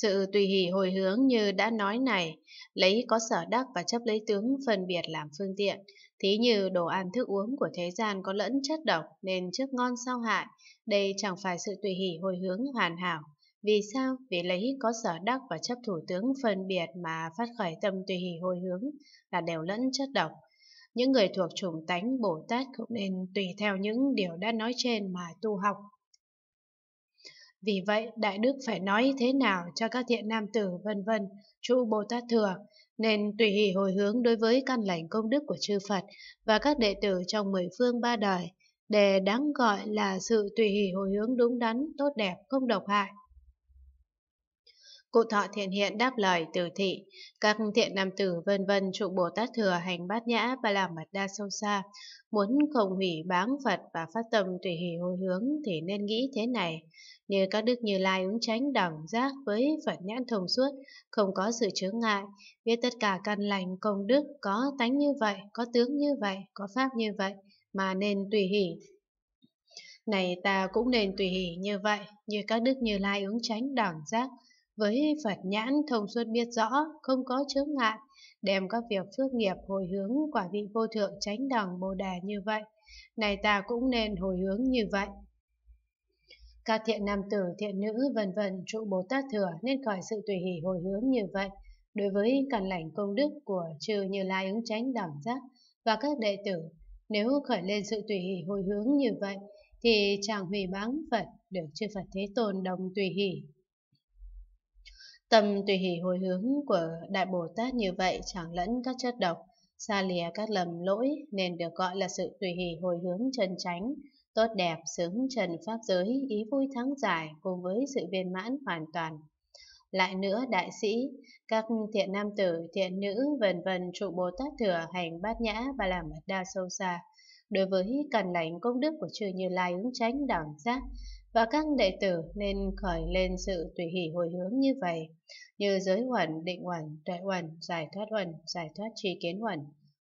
Sự tùy hỷ hồi hướng như đã nói này, lấy có sở đắc và chấp lấy tướng phân biệt làm phương tiện, thí như đồ ăn thức uống của thế gian có lẫn chất độc nên trước ngon sau hại, đây chẳng phải sự tùy hỷ hồi hướng hoàn hảo. Vì sao? Vì lấy có sở đắc và chấp thủ tướng phân biệt mà phát khởi tâm tùy hỷ hồi hướng là đều lẫn chất độc. Những người thuộc chủng tánh Bồ Tát cũng nên tùy theo những điều đã nói trên mà tu học, vì vậy, Đại Đức phải nói thế nào cho các thiện nam tử vân vân, trụ Bồ Tát Thừa, nên tùy hỷ hồi hướng đối với căn lành công đức của chư Phật và các đệ tử trong mười phương ba đời, để đáng gọi là sự tùy hỷ hồi hướng đúng đắn, tốt đẹp, không độc hại. Cụ thọ thiện hiện đáp lời từ thị, các thiện nam tử vân vân trụ Bồ Tát Thừa hành bát nhã và làm mặt đa sâu xa, muốn không hủy báng Phật và phát tâm tùy hỷ hồi hướng thì nên nghĩ thế này, như các đức như lai ứng tránh đẳng giác với Phật nhãn thông suốt, không có sự chướng ngại, biết tất cả căn lành công đức có tánh như vậy, có tướng như vậy, có pháp như vậy, mà nên tùy hỷ này ta cũng nên tùy hỷ như vậy, như các đức như lai ứng tránh đẳng giác, với Phật nhãn thông suốt biết rõ, không có chướng ngại, đem các việc phước nghiệp hồi hướng quả vị vô thượng chánh đẳng bồ đề như vậy, này ta cũng nên hồi hướng như vậy. Các thiện nam tử, thiện nữ vân vân trụ Bồ Tát thừa nên khỏi sự tùy hỷ hồi hướng như vậy. Đối với cản lành công đức của trừ như lai ứng tránh đẳng giác và các đệ tử, nếu khởi lên sự tùy hỷ hồi hướng như vậy, thì chàng hủy báng Phật được chư Phật Thế Tôn đồng tùy hỷ Tâm tùy hỷ hồi hướng của Đại Bồ Tát như vậy chẳng lẫn các chất độc, xa lìa các lầm lỗi nên được gọi là sự tùy hỷ hồi hướng chân chánh, tốt đẹp xứng trần pháp giới, ý vui thắng giải cùng với sự viên mãn hoàn toàn. Lại nữa đại sĩ, các thiện nam tử, thiện nữ vân vân trụ Bồ Tát thừa hành bát nhã và làm mật đa sâu xa. Đối với cần lành công đức của chư Như Lai ứng tránh đẳng giác, và các đệ tử nên khởi lên sự tùy hỷ hồi hướng như vậy, như giới huẩn, định huẩn, tuệ huẩn, giải thoát huẩn, giải thoát trí kiến huẩn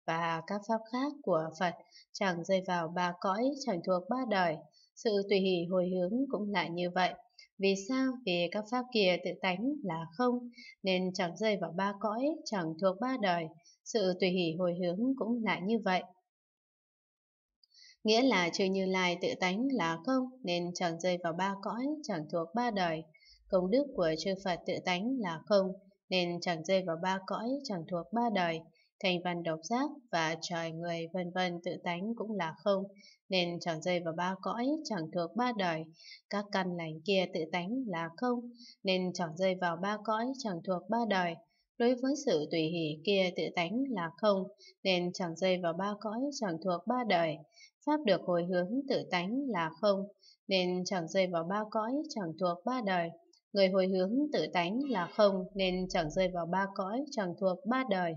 và các pháp khác của Phật chẳng rơi vào ba cõi, chẳng thuộc ba đời. Sự tùy hỷ hồi hướng cũng lại như vậy. Vì sao? Vì các pháp kia tự tánh là không, nên chẳng rơi vào ba cõi, chẳng thuộc ba đời. Sự tùy hỷ hồi hướng cũng lại như vậy. Nghĩa là trừ như lai tự tánh là không nên chẳng rơi vào ba cõi, chẳng thuộc ba đời. Công đức của chư Phật tự tánh là không nên chẳng rơi vào ba cõi, chẳng thuộc ba đời. Thành văn độc giác và trời người vân vân tự tánh cũng là không nên chẳng rơi vào ba cõi, chẳng thuộc ba đời. Các căn lành kia tự tánh là không nên chẳng rơi vào ba cõi, chẳng thuộc ba đời. Đối với sự tùy hỷ kia tự tánh là không, nên chẳng rơi vào ba cõi chẳng thuộc ba đời. Pháp được hồi hướng tự tánh là không, nên chẳng rơi vào ba cõi chẳng thuộc ba đời. Người hồi hướng tự tánh là không nên chẳng rơi vào ba cõi chẳng thuộc ba đời.